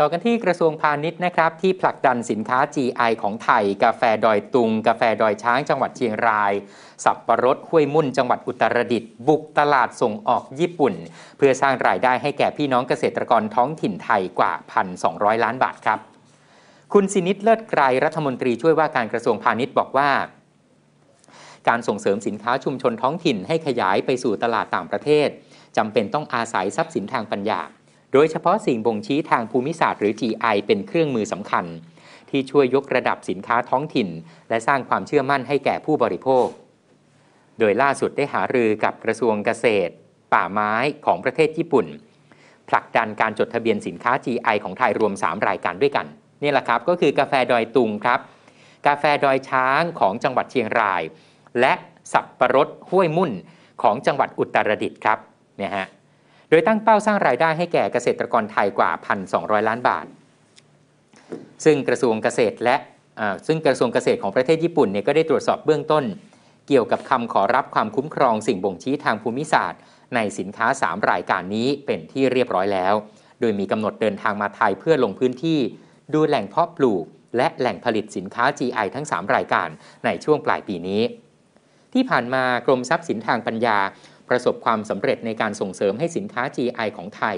ต่อกันที่กระทรวงพาณิชย์นะครับ ที่ผลักดันสินค้า GI ของไทย กาแฟดอยตุง กาแฟดอยช้างจังหวัดเชียงราย สับปะรดห้วยมุ่น จังหวัดอุตรดิตถ์บุก ตลาดส่งออกญี่ปุ่น เพื่อสร้างรายได้ให้แก่พี่น้องเกษตรกรท้องถิ่นไทยกว่า 1,200 ล้านบาทครับ คุณสินิตเลิศไกรรัฐมนตรีช่วยว่าการกระทรวงพาณิชย์บอกว่า การส่งเสริมสินค้าชุมชนท้องถิ่นให้ขยายไปสู่ตลาดต่างประเทศจำเป็นต้องอาศัยทรัพย์สินทางปัญญาโดยเฉพาะสิ่งบ่งชี้ทางภูมิศาสตร์หรือ GI เป็นเครื่องมือสำคัญ ที่ช่วยยกระดับสินค้าท้องถิ่น และสร้างความเชื่อมั่นให้แก่ผู้บริโภค โดยล่าสุดได้หารือกับกระทรวงเกษตร ป่าไม้ของประเทศญี่ปุ่น ผลักดันการจดทะเบียนสินค้า GI ของไทยรวม 3 รายการด้วยกัน นี่แหละครับก็คือกาแฟดอยตุงครับ กาแฟดอยช้างของจังหวัดเชียงราย และสับประรดห้วยมุ่นของจังหวัดอุตรดิตถ์ครับเนี่ยฮะโดยตั้งเป้าสร้างรายได้ให้แก่เกษตรกรไทยกว่า 1,200 ล้านบาท ซึ่งกระทรวงเกษตรและซึ่งกระทรวงเกษตรของประเทศญี่ปุ่นเนี่ยก็ได้ตรวจสอบเบื้องต้น เกี่ยวกับคำขอรับความคุ้มครองสิ่งบ่งชี้ทางภูมิศาสตร์ ในสินค้า 3 รายการนี้เป็นที่เรียบร้อยแล้ว โดยมีกำหนดเดินทางมาไทยเพื่อลงพื้นที่ ดูแหล่งเพาะปลูก และแหล่งผลิตสินค้า GI ทั้ง 3 รายการในช่วงปลายปีนี้ ที่ผ่านมากรมทรัพย์สินทางปัญญาประสบความสำเร็จในการส่งเสริมให้สินค้า GI ของไทย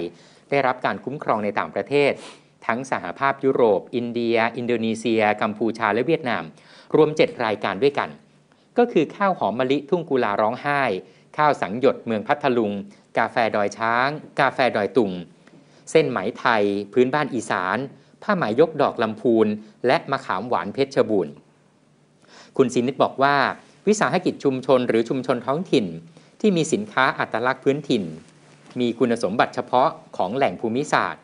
ได้รับการคุ้มครองในต่างประเทศ ทั้งสหภาพยุโรป อินเดีย อินโดนีเซีย กัมพูชาและเวียดนาม รวม 7 รายการด้วยกัน ก็คือข้าวหอมมะลิทุ่งกุลาร้องไห้ ข้าวสังหยด เมืองพัทลุง กาแฟดอยช้าง กาแฟดอยตุ่เส้นไหมไทย พื้นบ้านอีสาน ผ้าไหมยกดอกลำพูนและมะขามหวานเพชรบูรณ์คุณสินิตบอกว่า วิสาหกิจชุมชนหรือชุมชนท้องถิ่นที่มีสินค้าอัตลักษณ์พื้นถิ่น มีคุณสมบัติเฉพาะของแหล่งภูมิศาสตร์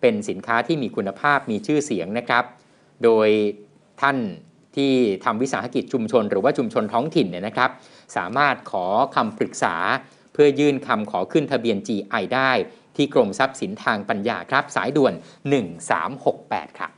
เป็นสินค้าที่มีคุณภาพมีชื่อเสียงนะครับ โดยท่านที่ทำวิสาหกิจชุมชน หรือว่าชุมชนท้องถิ่นเนี่ยนะครับ สามารถขอคำปรึกษาเพื่อยื่นคำขอขึ้นทะเบียน GI ได้ ที่กรมทรัพย์สินทางปัญญาครับ สายด่วน 1368ครับ